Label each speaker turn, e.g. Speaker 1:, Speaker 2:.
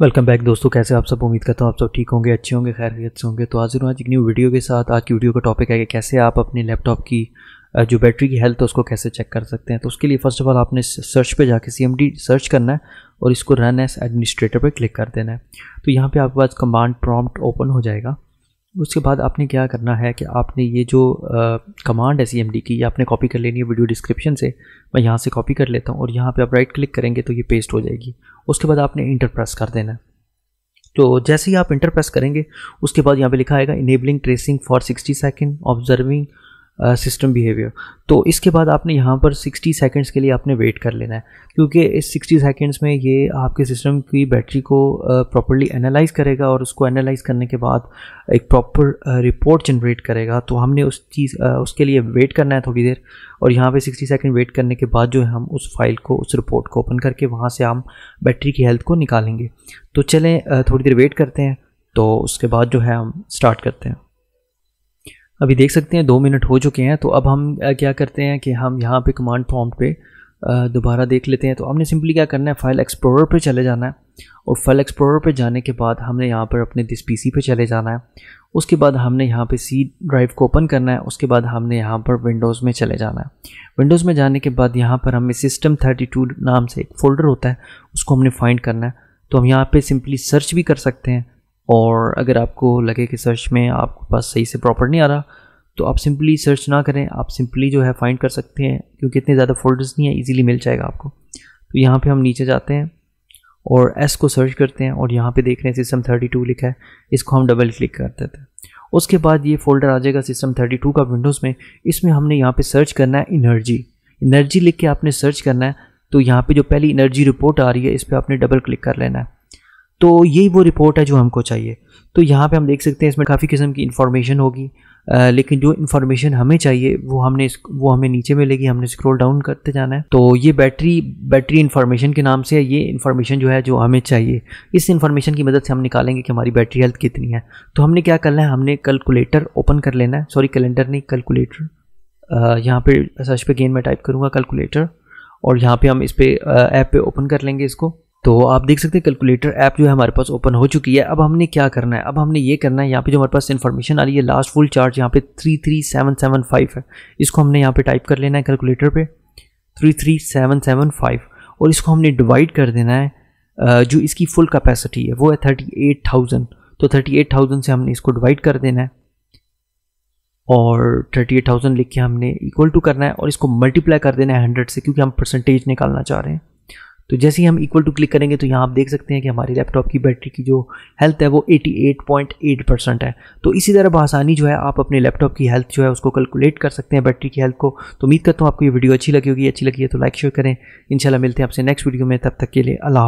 Speaker 1: welcome back दोस्तों कैसे आप सब उम्मीद करता हूँ आप सब ठीक होंगे अच्छे होंगे खैरियत से होंगे तो हाजिर हूँ आज एक न्यू वीडियो के साथ आज की वीडियो का टॉपिक है कि कैसे आप अपने लैपटॉप की जो बैटरी की हेल्थ है उसको कैसे चेक कर सकते हैं तो उसके लिए फर्स्ट ऑफ ऑल आपने सर्च पर जाकर सी सर्च करना है और इसको रन एस एडमिनिस्ट्रेटर पर क्लिक कर देना है तो यहाँ पर आपके पास कमांड प्रॉम्प्ट ओपन हो जाएगा उसके बाद आपने क्या करना है कि आपने ये जो कमांड है सी की ये आपने कॉपी कर लेनी है वीडियो डिस्क्रिप्शन से मैं यहाँ से कॉपी कर लेता हूँ और यहाँ पे आप राइट क्लिक करेंगे तो ये पेस्ट हो जाएगी उसके बाद आपने इंटर प्रेस कर देना है तो जैसे ही आप इंटर प्रेस करेंगे उसके बाद यहाँ पे लिखा आएगा enabling tracing for sixty second observing system behaviour तो इसके बाद आपने यहाँ पर 60 सेकंड्स के लिए आपने वेट कर लेना है क्योंकि इस 60 सेकंड्स में ये आपके सिस्टम की बैटरी को प्रॉपरली एनालाइज करेगा और उसको एनालाइज करने के बाद एक प्रॉपर रिपोर्ट जनरेट करेगा तो हमने उस चीज़ उसके लिए वेट करना है थोड़ी देर और यहाँ पे 60 सेकेंड वेट करने के बाद जो है हम उस फाइल को उस रिपोर्ट को ओपन करके वहाँ से हम बैटरी की हेल्थ को निकालेंगे तो चलें थोड़ी देर वेट करते हैं तो उसके बाद जो है हम स्टार्ट करते हैं अभी देख सकते हैं दो मिनट हो चुके हैं तो अब हम क्या करते हैं कि हम यहाँ पे कमांड प्रॉम्प्ट पे दोबारा देख लेते हैं तो हमने सिंपली क्या करना है फाइल एक्सप्लोरर पे चले जाना है और फाइल एक्सप्लोरर पे जाने के बाद हमने यहाँ पर अपने दिस पीसी पे चले जाना है उसके बाद हमने यहाँ पे सी ड्राइव को ओपन करना है उसके बाद हमने यहाँ पर विंडोज़ में चले जाना है विंडोज़ में जाने के बाद यहाँ पर हमें सिस्टम थर्टी टू नाम से एक फ़ोल्डर होता है उसको हमने फाइंड करना है तो हम यहाँ पर सिंपली सर्च भी कर सकते हैं और अगर आपको लगे कि सर्च में आपके पास सही से प्रॉपर नहीं आ रहा तो आप सिंपली सर्च ना करें आप सिंपली जो है फाइंड कर सकते हैं क्योंकि इतने ज़्यादा फोल्डर्स नहीं है इजीली मिल जाएगा आपको तो यहाँ पे हम नीचे जाते हैं और एस को सर्च करते हैं और यहाँ पे देख रहे हैं सिस्टम 32 लिखा है इसको हम डबल क्लिक कर देते हैं उसके बाद ये फोल्डर आ जाएगा सिस्टम 32 का विंडोज़ में इसमें हमने यहाँ पे सर्च करना है इनर्जी इनर्जी लिख के आपने सर्च करना है तो यहाँ पे जो पहली इनर्जी रिपोर्ट आ रही है इस पर आपने डबल क्लिक कर लेना है तो यही वो रिपोर्ट है जो हमको चाहिए तो यहाँ पे हम देख सकते हैं इसमें काफ़ी किस्म की इन्फॉर्मेशन होगी लेकिन जो इन्फॉर्मेशन हमें चाहिए वो हमने वो हमें नीचे मिलेगी हमने स्क्रॉल डाउन करते जाना है तो ये बैटरी बैटरी इन्फॉर्मेशन के नाम से है ये इन्फॉर्मेशन जो है जो हमें चाहिए इस इन्फॉर्मेशन की मदद से हम निकालेंगे कि हमारी बैटरी हेल्थ कितनी है तो हमने क्या करना है हमने कैलकुलेटर ओपन कर लेना है सॉरी कैलेंडर नहीं कैलकुलेटर यहाँ पर सर्च पे गेन में टाइप करूँगा कैलकुलेटर और यहाँ पे हम इस पर ऐप पे ओपन कर लेंगे इसको तो आप देख सकते हैं कैलकुलेटर ऐप जो है हमारे पास ओपन हो चुकी है अब हमने क्या करना है अब हमने ये करना है यहाँ पे जो हमारे पास इन्फॉर्मेशन आ रही है लास्ट फुल चार्ज यहाँ पे three three seven seven five है इसको हमने यहाँ पे टाइप कर लेना है कैलकुलेटर पे three three seven seven five और इसको हमने डिवाइड कर देना है जो इसकी फुल कैपेसिटी है वो है थर्टी एट थाउजेंड तो थर्टी एट थाउजेंड से हमने इसको डिवाइड कर देना है और थर्टी एट थाउजेंड लिख के हमने इक्वल टू करना है और इसको मल्टीप्लाई कर देना है हंड्रेड से क्योंकि हम परसेंटेज निकालना चाह रहे हैं तो जैसे ही हम इक्वल टू क्लिक करेंगे तो यहाँ आप देख सकते हैं कि हमारी लैपटॉप की बैटरी की जो हेल्थ है वो 88.8 परसेंट है तो इसी तरह आसानी जो है आप अपने लैपटॉप की हेल्थ जो है उसको कैलकुलेट कर सकते हैं बैटरी की हेल्थ को तो उम्मीद करता हूँ आपको ये वीडियो अच्छी लगी होगी अच्छी लगी है तो लाइक शेयर करें इनशाला मिलते हैं आपसे नेक्स्ट वीडियो में तब तक के लिए अला